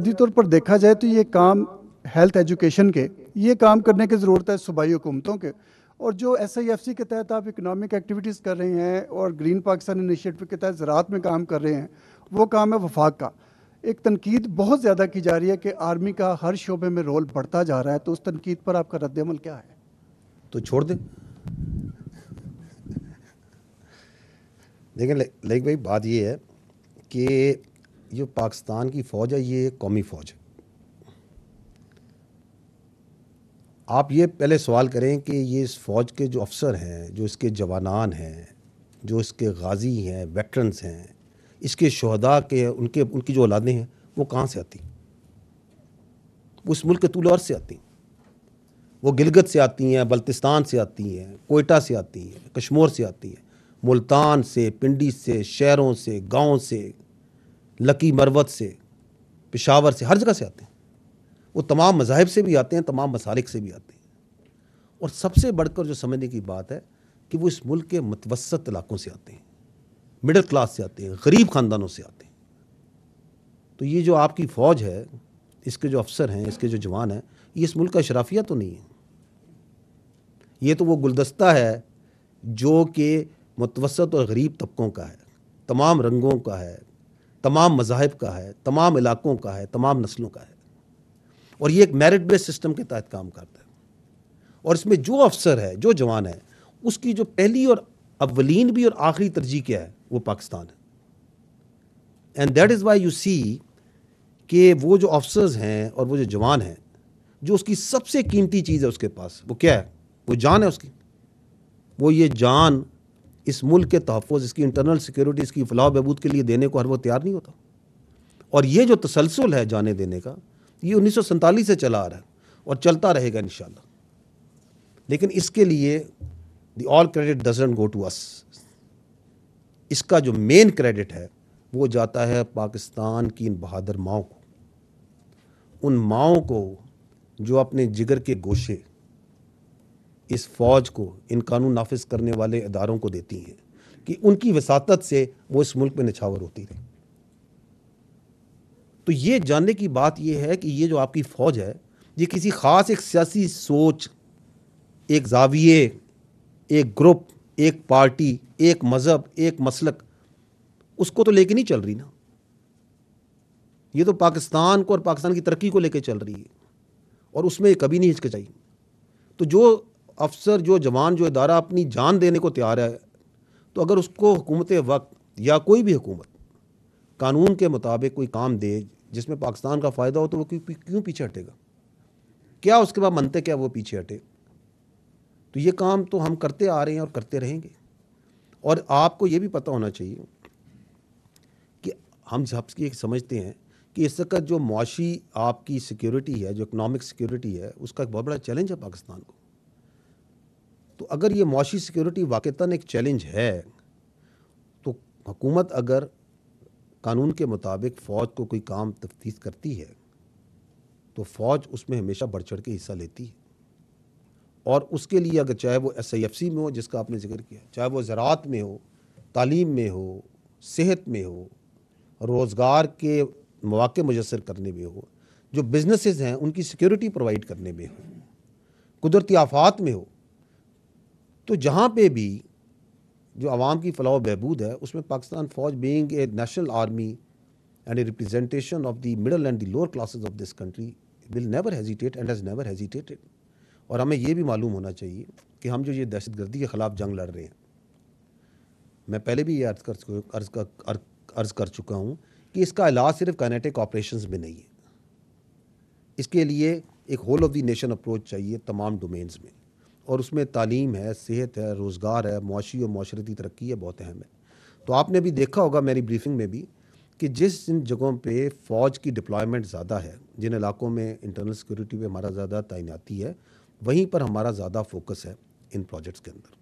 बुनियादी तौर पर देखा जाए तो ये काम हेल्थ एजुकेशन के ये काम करने की ज़रूरत है सूबाई हुकूमतों के और जो एस आई एफ सी के तहत आप इकनॉमिक एक्टिविटीज़ कर रहे हैं और ग्रीन पाकिस्तान इनिशियटिव के तहत ज़रात में काम कर रहे हैं वो काम है वफाक का एक तनकीद बहुत ज़्यादा की जा रही है कि आर्मी का हर शोबे में रोल बढ़ता जा रहा है तो उस तनकीद पर आपका रद्दमल क्या है तो छोड़ दें देखें लाइक भाई बात ये है कि जो पाकिस्तान की फ़ौज है ये कौमी फ़ौज है आप ये पहले सवाल करें कि ये इस फ़ौज के जो अफ़सर हैं जो इसके जवानान हैं जो इसके गाजी हैं वेटरन्स हैं इसके शहदा के उनके उनकी जो औलादें हैं वो कहाँ से आती उस मुल्क के और से आती वो गिलगत से आती हैं बल्तिस्तान से आती हैं कोयटा से आती हैं कश्मोर से आती हैं मुल्तान से पिंडी से शहरों से गाँव से लकी मरवत से पेशावर से हर जगह से आते हैं वो तमाम मजाहब से भी आते हैं तमाम मसालिक से भी आते हैं और सबसे बढ़कर जो समझने की बात है कि वो इस मुल्क के मतवसत इलाकों से आते हैं मिडिल क्लास से आते हैं गरीब ख़ानदानों से आते हैं तो ये जो आपकी फ़ौज है इसके जो अफसर हैं इसके जो जवान हैं ये इस मुल्क का शराफिया तो नहीं है ये तो वो गुलदस्ता है जो कि मतवसत और गरीब तबकों का है तमाम रंगों का है तमाम मजाहब का है तमाम इलाकों का है तमाम नस्लों का है और ये एक मेरिट बेस्ड सिस्टम के तहत काम करता है और इसमें जो अफसर है जो जवान है उसकी जो पहली और अवलिन भी और आखिरी तरजीह क्या है वो पाकिस्तान है and that is why you see कि वो जो ऑफिसर्स हैं और वो जो जवान हैं जो उसकी सबसे कीमती चीज़ है उसके पास वो क्या है वो जान है उसकी वो ये जान इस मुल्क के तहफ़ इसकी इंटरनल सिक्योरिटी इसकी फलाह बहबूद के लिए देने को हर वो तैयार नहीं होता और ये जो तसलसल है जाने देने का ये उन्नीस से चला आ रहा है और चलता रहेगा इन लेकिन इसके लिए the all credit doesn't go to us इसका जो मेन क्रेडिट है वो जाता है पाकिस्तान की इन बहादुर माओ को उन माओ को जो अपने जिगर के गोशे इस फौज को इन कानून नाफिज करने वाले इदारों को देती हैं कि उनकी वसात से वो इस मुल्क में निछावर होती रहे तो ये जानने की बात यह है कि ये जो आपकी फौज है ये किसी ख़ास एक सियासी सोच एक जाविये एक ग्रुप एक पार्टी एक मज़हब एक मसलक उसको तो लेके नहीं चल रही ना ये तो पाकिस्तान को और पाकिस्तान की तरक्की को लेके चल रही है और उसमें कभी नहीं हिचकचाई तो जो अफसर जो जवान जो इदारा अपनी जान देने को तैयार है तो अगर उसको हुकूमत वक्त या कोई भी हुकूमत कानून के मुताबिक कोई काम दे जिसमें पाकिस्तान का फ़ायदा हो तो वो क्यों पीछे हटेगा क्या उसके बाद मनते क्या वो पीछे हटे तो ये काम तो हम करते आ रहे हैं और करते रहेंगे और आपको ये भी पता होना चाहिए कि हम की एक समझते हैं कि इस वक्त जो मुआशी आपकी सिक्योरिटी है जो इकनॉमिक सिक्योरिटी है उसका एक बहुत बड़ा चैलेंज है पाकिस्तान को तो अगर ये मुशी सिक्योरिटी वाक़ता एक चैलेंज है तो हुकूमत अगर कानून के मुताबिक फ़ौज को कोई काम तफ्तीश करती है तो फ़ौज उसमें हमेशा बढ़ चढ़ के हिस्सा लेती है और उसके लिए अगर चाहे वो एस आई एफ सी में हो जिसका आपने जिक्र किया चाहे वो ज़रात में हो तालीम में हो सेहत में हो रोज़गार के मौाक़े मुजसर करने में हो जो बिजनेसेस हैं उनकी सिक्योरिटी प्रोवाइड करने में हो कुदरती आफात में हो तो जहाँ पे भी जो आवाम की फलाह बहबूद है उसमें Pakistan fauj being a national army and a representation of the middle and the lower classes of this country will never hesitate and has never hesitated और हमें यह भी मालूम होना चाहिए कि हम जो ये दहशत के ख़िलाफ़ जंग लड़ रहे हैं मैं पहले भी ये अर्ज़ कर अर्ज़ कर अर्ज़ कर चुका हूँ कि इसका इलाज सिर्फ कैनेटिक ऑपरेशन में नहीं है इसके लिए एक whole of the nation approach चाहिए तमाम डोमेन्स में और उसमें तालीम है सेहत है रोज़गार है मुशी और माशरती तरक्की है बहुत अहम है तो आपने भी देखा होगा मेरी ब्रीफिंग में भी कि जिस जिन जगहों पर फ़ौज की डिप्लॉयमेंट ज़्यादा है जिन इलाकों में इंटरनल सिक्योरिटी पर हमारा ज़्यादा तैनाती है वहीं पर हमारा ज़्यादा फोकस है इन प्रोजेक्ट्स के अंदर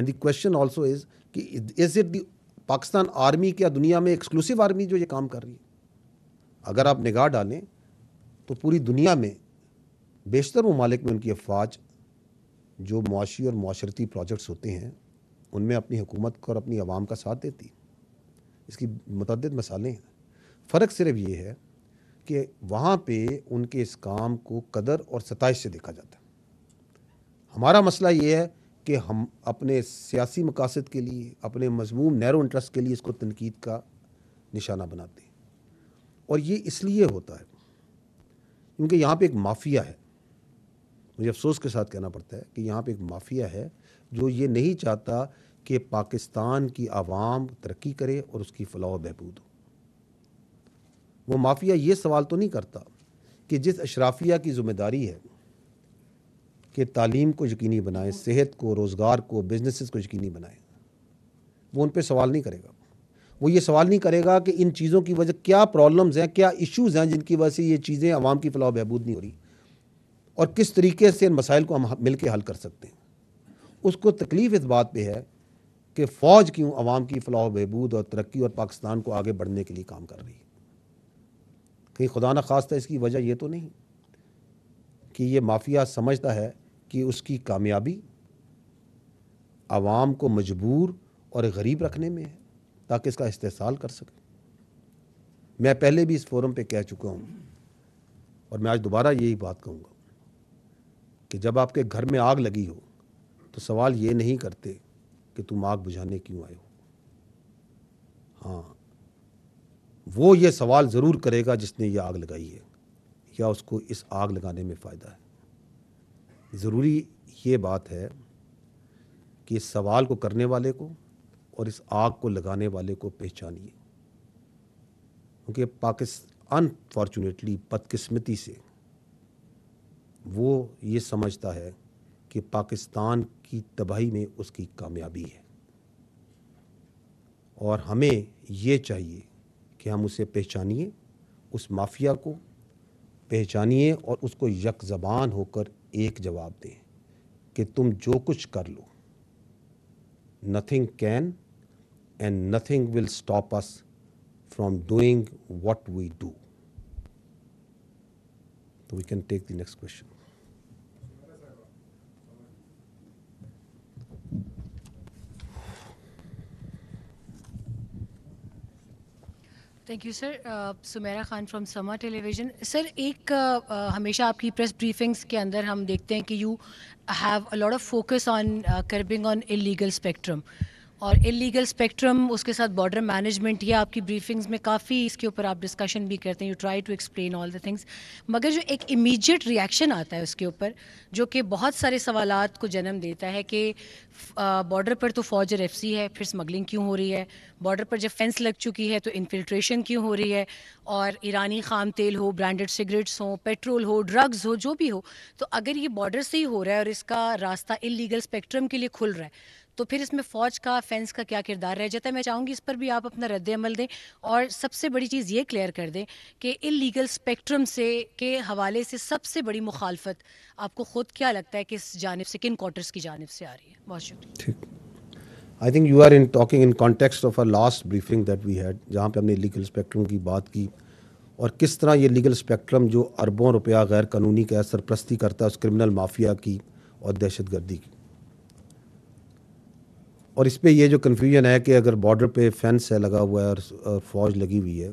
and the question also is कि इज़ इट पाकिस्तान आर्मी क्या दुनिया में एक्सक्लूसिव आर्मी जो ये काम कर रही है अगर आप निगाह डालें तो पूरी दुनिया में बेशतर ममालिक में उनकी अफवाज जो मुआशी और माशरती प्रोजेक्ट्स होते हैं उनमें अपनी हुकूमत को और अपनी आवाम का साथ देती इसकी मतद मसाले हैं फ़र्क सिर्फ ये है कि वहाँ पे उनके इस काम को कदर और सतश से देखा जाता है हमारा मसला ये है कि हम अपने सियासी मकासद के लिए अपने मजमूम नैरो इंटरेस्ट के लिए इसको तनकीद का निशाना बनाते हैं और ये इसलिए होता है क्योंकि यहाँ पे एक माफिया है मुझे अफसोस के साथ कहना पड़ता है कि यहाँ पे एक माफिया है जो ये नहीं चाहता कि पाकिस्तान की आवाम तरक्की करे और उसकी फलाह बहबूद हो वो माफिया ये सवाल तो नहीं करता कि जिस अशराफिया की जिम्मेदारी है कि तालीम को यकीनी बनाए सेहत को रोज़गार को बिजनेसेस को यकीनी बनाए वो उन पर सवाल नहीं करेगा वो ये सवाल नहीं करेगा कि इन चीज़ों की वजह क्या प्रॉब्लम्स हैं क्या इश्यूज़ हैं जिनकी वजह से ये चीज़ें आवाम की फलाह बहबूद नहीं हो रही और किस तरीके से इन मसाइल को हम मिल के हल कर सकते हैं उसको तकलीफ इस बात पर है कि फ़ौज क्यों आवाम की फलाह बहबूद और तरक्की और पाकिस्तान को आगे बढ़ने के लिए काम कर रही है कहीं खुदा न खास्ता इसकी वजह ये तो नहीं कि ये माफिया समझता है कि उसकी कामयाबी आवाम को मजबूर और गरीब रखने में है ताकि इसका इस्तेसाल कर सके मैं पहले भी इस फोरम पे कह चुका हूँ और मैं आज दोबारा यही बात कहूँगा कि जब आपके घर में आग लगी हो तो सवाल ये नहीं करते कि तुम आग बुझाने क्यों आए हो हाँ वो ये सवाल ज़रूर करेगा जिसने ये आग लगाई है या उसको इस आग लगाने में फ़ायदा है ज़रूरी ये बात है कि इस सवाल को करने वाले को और इस आग को लगाने वाले को पहचानिए क्योंकि पाकिस्तान अनफॉर्चुनेटली बदकस्मती से वो ये समझता है कि पाकिस्तान की तबाही में उसकी कामयाबी है और हमें ये चाहिए कि हम उसे पहचानिए उस माफिया को पहचानिए और उसको यक जबान होकर एक जवाब दें कि तुम जो कुछ कर लो nothing can and nothing will stop us from doing what we do तो we can take the next question thank you sir Sumera Khan from Samaa television sir एक uh, uh, हमेशा आपकी प्रेस ब्रीफिंग्स के अंदर हम देखते हैं कि you have a lot of focus on curbing on illegal spectrum और इलीगल स्पेक्ट्रम उसके साथ बॉर्डर मैनेजमेंट ये आपकी ब्रीफिंग्स में काफ़ी इसके ऊपर आप डिस्कशन भी करते हैं you try to explain all the things मगर जो एक इमीडिएट रिएक्शन आता है उसके ऊपर जो कि बहुत सारे सवाल को जन्म देता है कि बॉर्डर पर तो फौज और एफ है फिर स्मगलिंग क्यों हो रही है बॉर्डर पर जब फेंस लग चुकी है तो इन्फिल्ट्रेशन क्यों हो रही है और ईरानी खाम तेल हो ब्रांडेड सिगरेट्स हो पेट्रोल हो ड्रग्स हो जो भी हो तो अगर ये बॉर्डर से ही हो रहा है और इसका रास्ता इलीगल स्पेक्ट्रम के लिए खुल रहा है तो फिर इसमें फ़ौज का फेंस का क्या किरदार रह जाता है मैं चाहूँगी इस पर भी आप अपना रद्द अमल दें और सबसे बड़ी चीज़ ये क्लियर कर दें कि इलीगल स्पेक्ट्रम से के हवाले से सबसे बड़ी मुखालफत आपको ख़ुद क्या लगता है किस जानब से किन क्वार्टर्स की जानब से आ रही है बहुत शुक्रिया ठीक I think you are in talking in context of a last briefing that we had जहाँ पे हमने लीगल स्पेक्ट्रम की बात की और किस तरह ये लीगल स्पेक्ट्रम जो अरबों रुपया गैर कानूनी का सरप्रस्ती करता है उस क्रिमिनल माफिया की और दहशत गर्दी की और इस पर यह जो कन्फ्यूजन है कि अगर बॉर्डर पे फेंस है लगा हुआ है और फौज लगी हुई है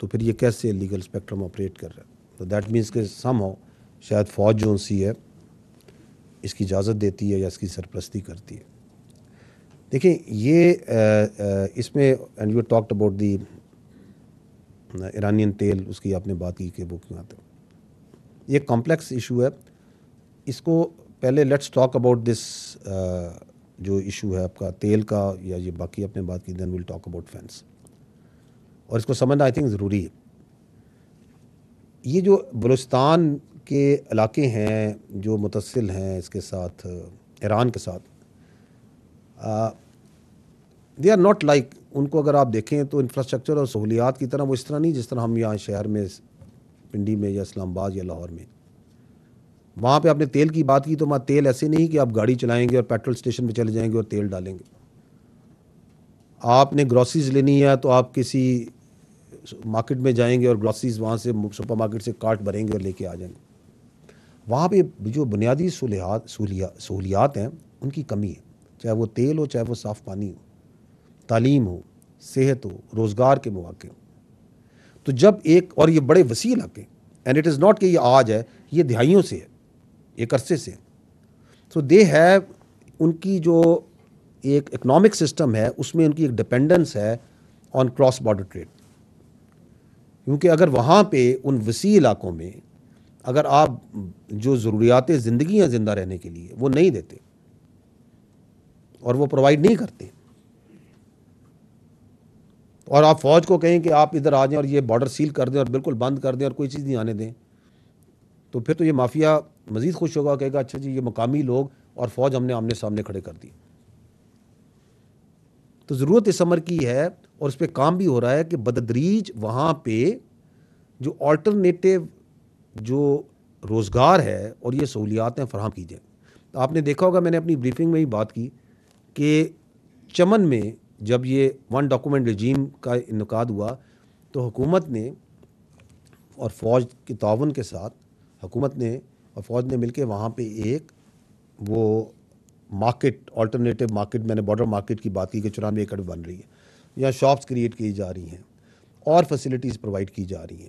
तो फिर ये कैसे लीगल स्पेक्ट्रम ऑपरेट कर रहा है तो दैट मीन्स के सम हो शायद फौज जो सी है इसकी इजाज़त देती है या इसकी सरप्रस्ती करती है देखिए ये इसमें and you talked about the Iranian tel उसकी आपने बात की कि वो क्यों आते ये कॉम्प्लेक्स इशू है इसको पहले लेट्स टॉक अबाउट दिस जो इशू है आपका तेल का या ये बाकी आपने बात की then will talk about fence और इसको समझना आई थिंक ज़रूरी है ये जो बलूचिस्तान के इलाके हैं जो मुतसिल हैं इसके साथ ईरान के साथ दे आर नॉट लाइक उनको अगर आप देखें तो इंफ्रास्ट्रक्चर और सहूलियात की तरह वो इस तरह नहीं जिस तरह हम यहाँ शहर में पिंडी में या इस्लामाबाद या लाहौर में वहाँ पे आपने तेल की बात की तो वहाँ तेल ऐसे नहीं कि आप गाड़ी चलाएंगे और पेट्रोल स्टेशन पे चले जाएंगे और तेल डालेंगे आपने ग्रॉसरीज लेनी है तो आप किसी मार्केट में जाएंगे और ग्रॉसरीज वहाँ से सुपर मार्केट से कार्ट भरेंगे और लेके आ जाएंगे वहाँ पे जो बुनियादी सहूलियात सहूलियात हैं उनकी कमी है चाहे वो तेल हो चाहे वो साफ़ पानी हो तालीम हो सेहत हो रोज़गार के मौाक़े हो तो जब एक और ये बड़े वसी इलाके एंड इट इज़ नॉट कि ये आज है ये दिहाइयों से है एक अरसे से तो दे हैव उनकी जो एक इकनॉमिक सिस्टम है उसमें उनकी एक डिपेंडेंस है ऑन क्रॉस बॉर्डर ट्रेड क्योंकि अगर वहाँ पे उन वसी इलाकों में अगर आप जो ज़रूरियात ज़िंदगी हैं ज़िंदा रहने के लिए वो नहीं देते और वो प्रोवाइड नहीं करते और आप फ़ौज को कहें कि आप इधर आ जाएं और ये बॉर्डर सील कर दें और बिल्कुल बंद कर दें और कोई चीज़ नहीं आने दें तो फिर तो ये माफिया मज़ीद खुश होगा कहेगा अच्छा जी ये मकामी लोग और फ़ौज हमने आमने सामने खड़े कर दी तो ज़रूरत इस अमर की है और उस पर काम भी हो रहा है कि बददरीज वहाँ पे जो ऑल्टरनेटिव जो रोज़गार है और ये सहूलियातें फराम की जाएँ तो आपने देखा होगा मैंने अपनी ब्रीफिंग में ही बात की कि चमन में जब ये वन डॉक्यूमेंट रजीम का इनका हुआ तो हुकूमत ने और फ़ौज के तावन के साथ हुकूमत ने और फ़ौज ने मिलकर वहाँ पे एक वो मार्केट अल्टरनेटिव मार्केट मैंने बॉर्डर मार्केट की बात की कि चौरानवे एकड़ बन रही है यहाँ शॉप्स क्रिएट की जा रही हैं और फैसिलिटीज़ प्रोवाइड की जा रही हैं